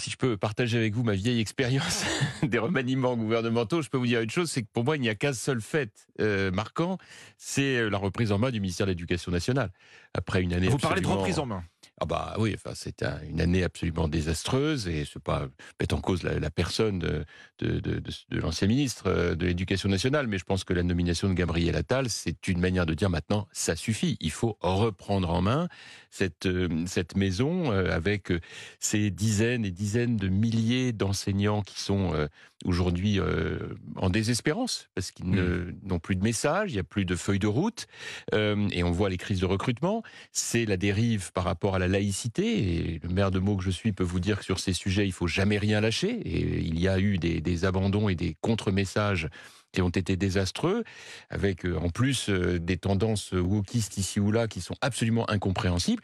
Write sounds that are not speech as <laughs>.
si je peux partager avec vous ma vieille expérience <laughs> des remaniements gouvernementaux, je peux vous dire une chose, c'est que pour moi, il n'y a qu'un seul fait euh, marquant, c'est euh, la reprise en main du ministère de l'Éducation nationale. Après une année. Vous parlez de reprise en main ah bah oui, enfin c'est une année absolument désastreuse et c'est pas mettre en cause la, personne de, de, de, l'ancien ministre euh, de l'Éducation nationale, mais je pense que la nomination de Gabriel Attal, c'est une manière de dire maintenant ça suffit, il faut reprendre en main cette euh, cette maison euh, avec ces dizaines et dizaines de milliers d'enseignants qui sont aujourd'hui en désespérance parce qu'ils mmh. n'ont plus de messages, il n'y a plus de feuille de route et on voit les crises de recrutement. C'est la dérive par rapport à la laïcité. Et le maire de mots que je suis peut vous dire que sur ces sujets, il faut jamais rien lâcher. Et il y a eu des, des abandons et des contre-messages qui ont été désastreux, avec euh, en plus euh, des tendances wokistes ici ou là qui sont absolument incompréhensibles.